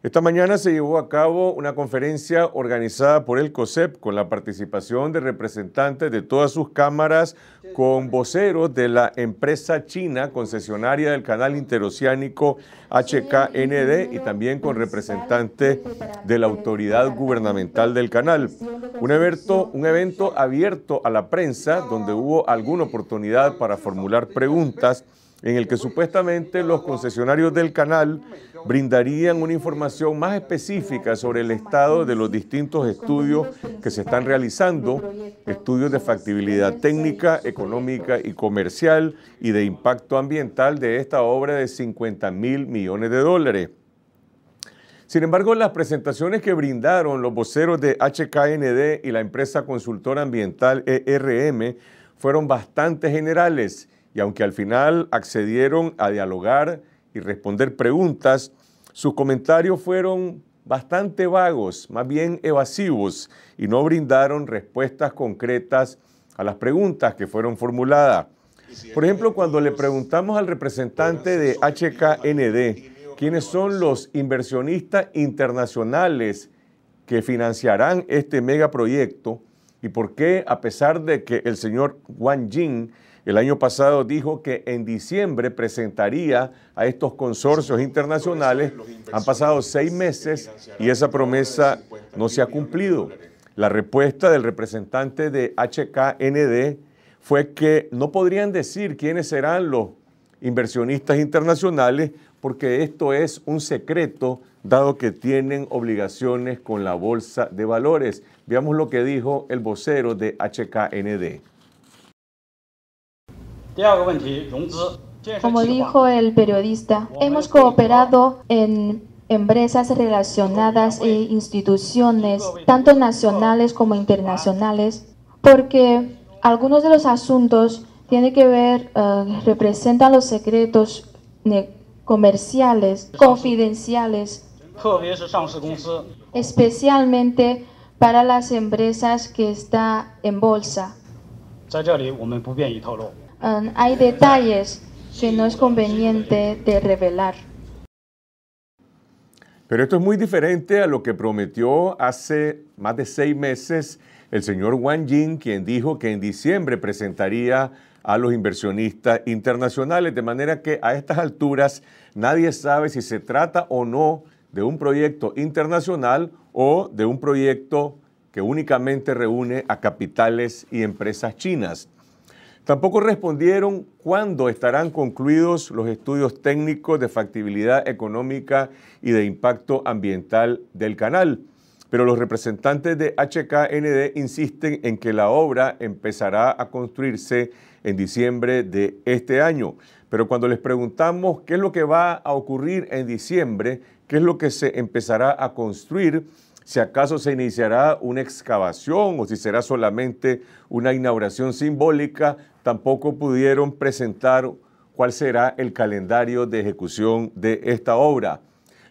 Esta mañana se llevó a cabo una conferencia organizada por el COSEP con la participación de representantes de todas sus cámaras, con voceros de la empresa china concesionaria del canal interoceánico HKND y también con representantes de la autoridad gubernamental del canal. Un evento, un evento abierto a la prensa donde hubo alguna oportunidad para formular preguntas en el que supuestamente los concesionarios del canal brindarían una información más específica sobre el estado de los distintos estudios que se están realizando, estudios de factibilidad técnica, económica y comercial y de impacto ambiental de esta obra de 50 mil millones de dólares. Sin embargo, las presentaciones que brindaron los voceros de HKND y la empresa consultora ambiental ERM fueron bastante generales y aunque al final accedieron a dialogar y responder preguntas, sus comentarios fueron bastante vagos, más bien evasivos, y no brindaron respuestas concretas a las preguntas que fueron formuladas. Por ejemplo, cuando le preguntamos al representante de HKND quiénes son los inversionistas internacionales que financiarán este megaproyecto, ¿Y por qué, a pesar de que el señor Wang Jing el año pasado dijo que en diciembre presentaría a estos consorcios internacionales, han pasado seis meses y esa promesa no se ha cumplido? La respuesta del representante de HKND fue que no podrían decir quiénes serán los inversionistas internacionales, porque esto es un secreto, dado que tienen obligaciones con la Bolsa de Valores. Veamos lo que dijo el vocero de HKND. Como dijo el periodista, hemos cooperado en empresas relacionadas e instituciones, tanto nacionales como internacionales, porque algunos de los asuntos tiene que ver, eh, representa los secretos comerciales, confidenciales, especialmente para las empresas que están en bolsa. Em, hay detalles que no es conveniente de revelar. Pero esto es muy diferente a lo que prometió hace más de seis meses el señor Wang Jing, quien dijo que en diciembre presentaría a los inversionistas internacionales, de manera que a estas alturas nadie sabe si se trata o no de un proyecto internacional o de un proyecto que únicamente reúne a capitales y empresas chinas. Tampoco respondieron cuándo estarán concluidos los estudios técnicos de factibilidad económica y de impacto ambiental del canal pero los representantes de HKND insisten en que la obra empezará a construirse en diciembre de este año. Pero cuando les preguntamos qué es lo que va a ocurrir en diciembre, qué es lo que se empezará a construir, si acaso se iniciará una excavación o si será solamente una inauguración simbólica, tampoco pudieron presentar cuál será el calendario de ejecución de esta obra.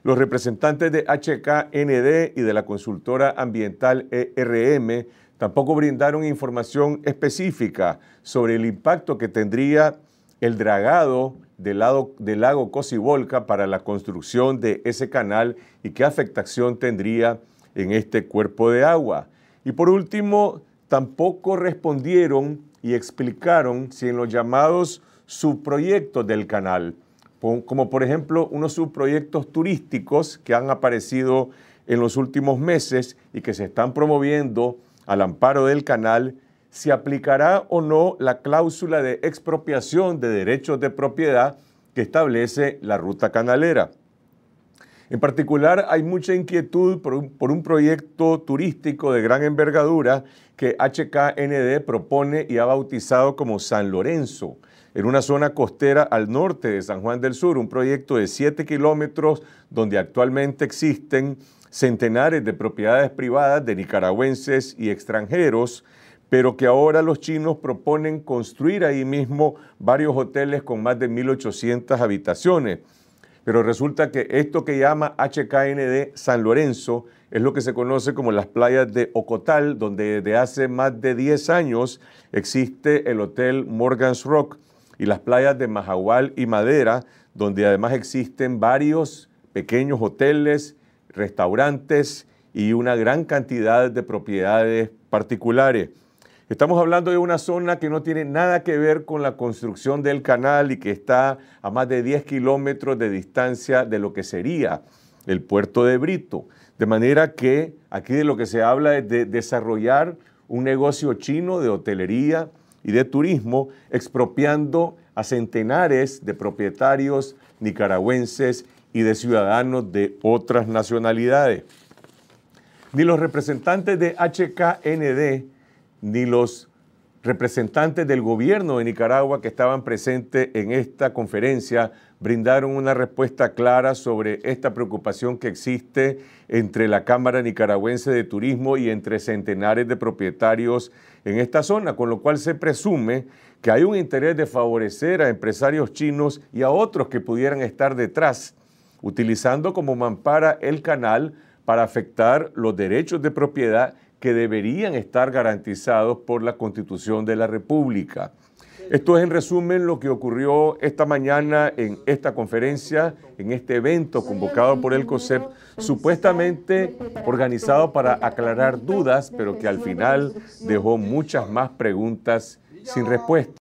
Los representantes de HKND y de la consultora ambiental ERM tampoco brindaron información específica sobre el impacto que tendría el dragado del, lago Cosibolca para la construcción de ese canal y qué afectación tendría en este cuerpo de agua. Y por último, tampoco respondieron y explicaron si en los llamados subproyectos del canal como por ejemplo unos subproyectos turísticos que han aparecido en los últimos meses y que se están promoviendo al amparo del canal, si aplicará o no la cláusula de expropiación de derechos de propiedad que establece la ruta canalera. En particular, hay mucha inquietud por un, proyecto turístico de gran envergadura que HKND propone y ha bautizado como San Lorenzo, en una zona costera al norte de San Juan del Sur, un proyecto de 7 kilómetros donde actualmente existen centenares de propiedades privadas de nicaragüenses y extranjeros, pero que ahora los chinos proponen construir ahí mismo varios hoteles con más de 1.800 habitaciones. Pero resulta que esto que llama HKND San Lorenzo es lo que se conoce como las playas de Ocotal, donde desde hace más de 10 años existe el Hotel Morgan's Rock, y las playas de Majahual y Madera, donde además existen varios pequeños hoteles, restaurantes y una gran cantidad de propiedades particulares. Estamos hablando de una zona que no tiene nada que ver con la construcción del canal y que está a más de 10 kilómetros de distancia de lo que sería el puerto de Brito. De manera que aquí de lo que se habla es de desarrollar un negocio chino de hotelería, y de Turismo, expropiando a centenares de propietarios nicaragüenses y de ciudadanos de otras nacionalidades. Ni los representantes de HKND, ni los representantes del gobierno de Nicaragua que estaban presentes en esta conferencia brindaron una respuesta clara sobre esta preocupación que existe entre la Cámara Nicaragüense de Turismo y entre centenares de propietarios en esta zona, con lo cual se presume que hay un interés de favorecer a empresarios chinos y a otros que pudieran estar detrás, utilizando como mampara el canal para afectar los derechos de propiedad que deberían estar garantizados por la Constitución de la República. Esto es en resumen lo que ocurrió esta mañana en esta conferencia, en este evento convocado por el COSEP, supuestamente organizado para aclarar dudas, pero que al final dejó muchas más preguntas sin respuesta.